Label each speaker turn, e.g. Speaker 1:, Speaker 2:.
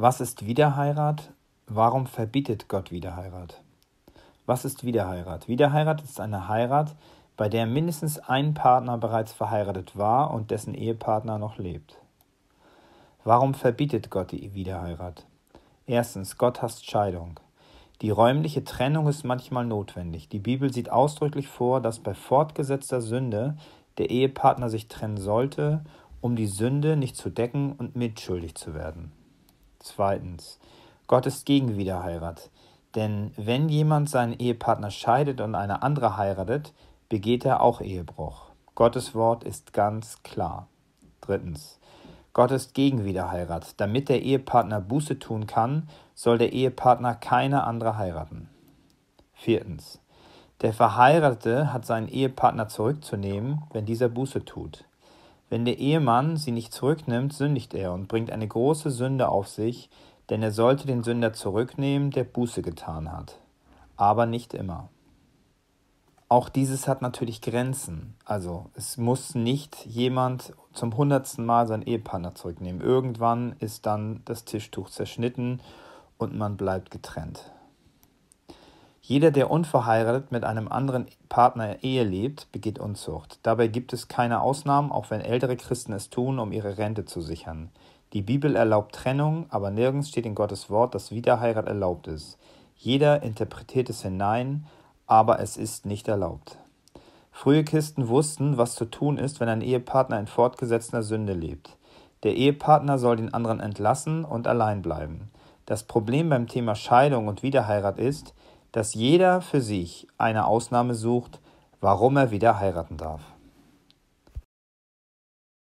Speaker 1: Was ist Wiederheirat? Warum verbietet Gott Wiederheirat? Was ist Wiederheirat? Wiederheirat ist eine Heirat, bei der mindestens ein Partner bereits verheiratet war und dessen Ehepartner noch lebt. Warum verbietet Gott die Wiederheirat? Erstens, Gott hasst Scheidung. Die räumliche Trennung ist manchmal notwendig. Die Bibel sieht ausdrücklich vor, dass bei fortgesetzter Sünde der Ehepartner sich trennen sollte, um die Sünde nicht zu decken und mitschuldig zu werden. Zweitens, Gott ist gegen Wiederheirat. Denn wenn jemand seinen Ehepartner scheidet und eine andere heiratet, begeht er auch Ehebruch. Gottes Wort ist ganz klar. Drittens, Gott ist gegen Wiederheirat. Damit der Ehepartner Buße tun kann, soll der Ehepartner keine andere heiraten. Viertens, der Verheiratete hat seinen Ehepartner zurückzunehmen, wenn dieser Buße tut. Wenn der Ehemann sie nicht zurücknimmt, sündigt er und bringt eine große Sünde auf sich, denn er sollte den Sünder zurücknehmen, der Buße getan hat. Aber nicht immer. Auch dieses hat natürlich Grenzen. Also es muss nicht jemand zum hundertsten Mal seinen Ehepartner zurücknehmen. Irgendwann ist dann das Tischtuch zerschnitten und man bleibt getrennt. Jeder, der unverheiratet mit einem anderen Partner Ehe lebt, begeht Unzucht. Dabei gibt es keine Ausnahmen, auch wenn ältere Christen es tun, um ihre Rente zu sichern. Die Bibel erlaubt Trennung, aber nirgends steht in Gottes Wort, dass Wiederheirat erlaubt ist. Jeder interpretiert es hinein, aber es ist nicht erlaubt. Frühe Christen wussten, was zu tun ist, wenn ein Ehepartner in fortgesetzter Sünde lebt. Der Ehepartner soll den anderen entlassen und allein bleiben. Das Problem beim Thema Scheidung und Wiederheirat ist, dass jeder für sich eine Ausnahme sucht, warum er wieder heiraten darf.